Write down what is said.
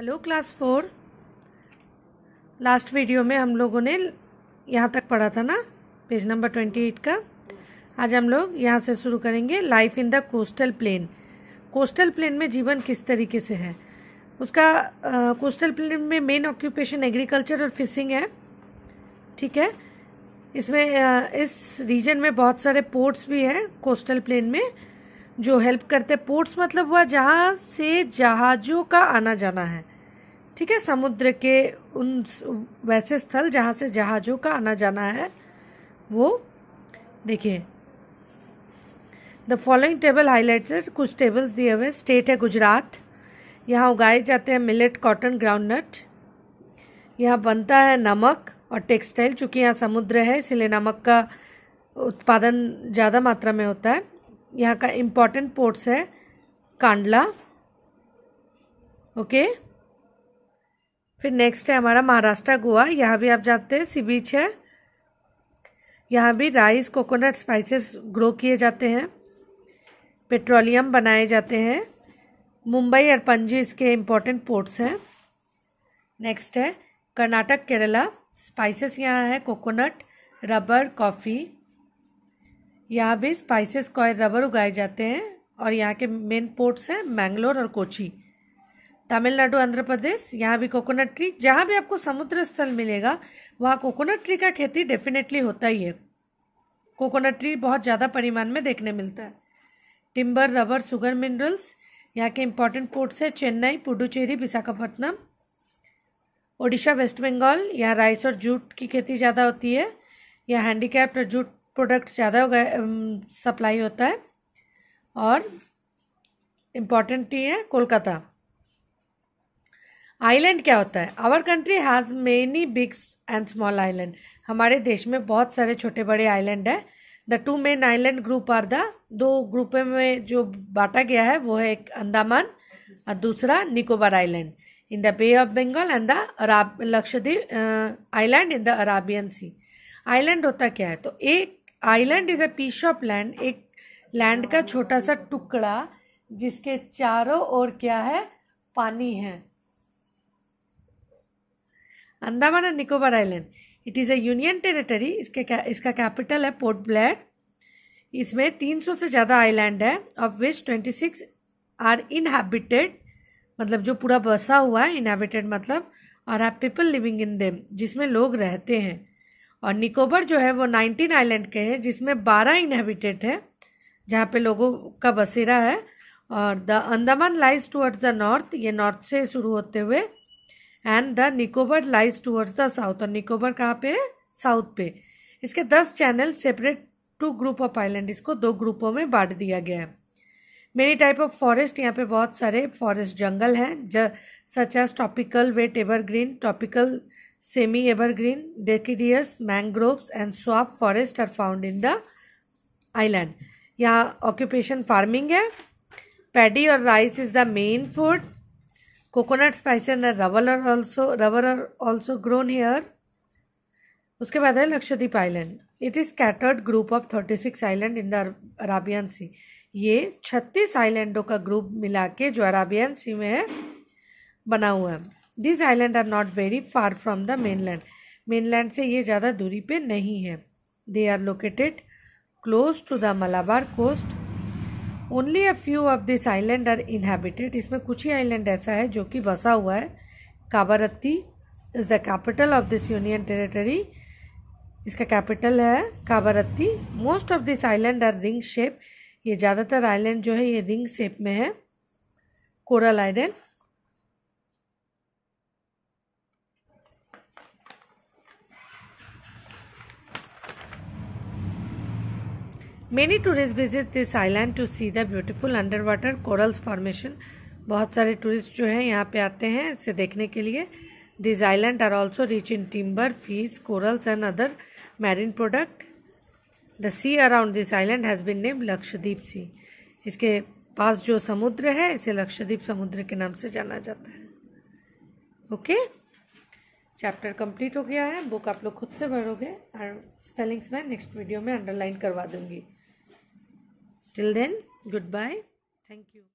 Hello class four last video में हम लोगों ने यहाँ तक पढ़ा था ना पेज नंबर ट्वेंटी एट का आज हम लोग यहाँ से शुरू करेंगे life in the coastal plain coastal plain में जीवन किस तरीके से है उसका कोस्टल कोस्टल प्लेन में मेन ऑक्यूपेशन एग्रीकल्चर और फिशिंग है ठीक है इसमें uh, इस रीजन में बहुत सारे पोर्ट्स भी हैं कोस्टल प्लेन में जो हेल्प करते हैं पोर्ट्स मतलब हुआ जहाँ से जहाज़ों का आना जाना है ठीक है समुद्र के उन वैसे स्थल जहाँ से जहाज़ों का आना जाना है वो देखिए द फॉलोइंग टेबल हाईलाइट कुछ टेबल्स दिए हुए स्टेट है गुजरात यहाँ उगाए जाते हैं मिलेट कॉटन ग्राउंडनट यहाँ बनता है नमक और टेक्सटाइल चूँकि यहाँ समुद्र है इसलिए नमक का उत्पादन ज़्यादा मात्रा में होता है यहाँ का इम्पोर्टेंट पोर्ट्स है कांडला ओके फिर नेक्स्ट है हमारा महाराष्ट्र गोवा यहाँ भी आप जानते हैं सी बीच है यहाँ भी राइस कोकोनट स्पाइसेस ग्रो किए जाते हैं पेट्रोलियम बनाए जाते हैं मुंबई और पणजी इसके इम्पोर्टेंट पोर्ट्स हैं नेक्स्ट है कर्नाटक केरला स्पाइसेस यहाँ है कोकोनट रबर कॉफ़ी यहाँ भी स्पाइसेस कॉयर रबर उगाए जाते हैं और यहाँ के मेन पोर्ट्स हैं मैंगलोर और कोची तमिलनाडु आंध्र प्रदेश यहाँ भी कोकोनट ट्री जहाँ भी आपको समुद्र स्थल मिलेगा वहाँ कोकोनट ट्री का खेती डेफिनेटली होता ही है कोकोनट ट्री बहुत ज़्यादा परिमाण में देखने मिलता है टिम्बर रबर सुगर मिनरल्स यहाँ के इम्पॉर्टेंट पोर्ट्स हैं चेन्नई पुडुचेरी विशाखापट्टनम ओडिशा वेस्ट बंगाल यहाँ राइस और जूट की खेती ज़्यादा होती है यहाँ हैंडीक्राफ्ट और जूट प्रोडक्ट ज़्यादा सप्लाई होता है और इम्पॉर्टेंट ही है कोलकाता आइलैंड क्या होता है our country has many big and small island हमारे देश में बहुत सारे छोटे बड़े आइलैंड है the two main island group are the दो ग्रुप में जो बांटा गया है वो है एक अंदामान और दूसरा Nicobar island in the Bay of Bengal and the Arab Lakshadweep island in the Arabian Sea island होता क्या है तो एक island is a piece of land एक लैंड का छोटा सा टुकड़ा जिसके चारों ओर क्या है पानी है Andaman and Nicobar island it is a union territory इसके इसका कैपिटल है पोर्ट ब्लैड इसमें 300 से ज़्यादा आइलैंड है ऑफ विच 26 आर इनहेबिटेड मतलब जो पूरा बसा हुआ है इनहेबिटेड मतलब और are people living in them जिसमें लोग रहते हैं और निकोबर जो है वो नाइनटीन आइलैंड के हैं जिसमें बारह इनहेबिटेड हैं जहाँ पे लोगों का बसेरा है और the Andaman lies towards the north ये नॉर्थ से शुरू होते हुए and the Nicobar lies towards the south और निकोबर कहाँ पे है साउथ पे इसके दस channel separate two group of island इसको दो ग्रुपों में बांट दिया गया है मेनी टाइप ऑफ फॉरेस्ट यहाँ पे बहुत सारे फॉरेस्ट जंगल हैं such as topical wet evergreen topical semi evergreen deciduous mangroves and swamp forest are found in the island यहाँ occupation farming hai paddy or rice is the main food coconut spice and rubber are also rubber are also grown here उसके बाद है Lakshadweep island it is scattered group of thirty six island in the Arabian Sea ये छत्तीस आइलैंडों का group मिला के जो Arabian सी में है बना हुआ है this island are not very far from the mainland mainland से ये ज़्यादा दूरी पे नहीं है they are located close to the Malabar coast only a few of this island are inhabited इसमें कुछ ही आइलैंड ऐसा है जो कि बसा हुआ है Kavaratti is the capital of this union territory इसका कैपिटल है Kavaratti most of this island are ring shape ये ज़्यादातर आइलैंड जो है ये रिंग शेप में है coral island Many tourists visit this island to see the beautiful underwater corals formation. बहुत सारे टूरिस्ट जो हैं यहाँ पे आते हैं इसे देखने के लिए this island are also rich in timber fish corals and other marine product the sea around this island has been name Lakshadweep Sea इसके पास जो समुद्र है इसे लक्षद्वीप समुद्र के नाम से जाना जाता है ओके चैप्टर कंप्लीट हो गया है बुक आप लोग खुद से भरोगे और स्पेलिंग्स मैं नेक्स्ट वीडियो में अंडरलाइन करवा दूंगी Till then, goodbye. Thank you.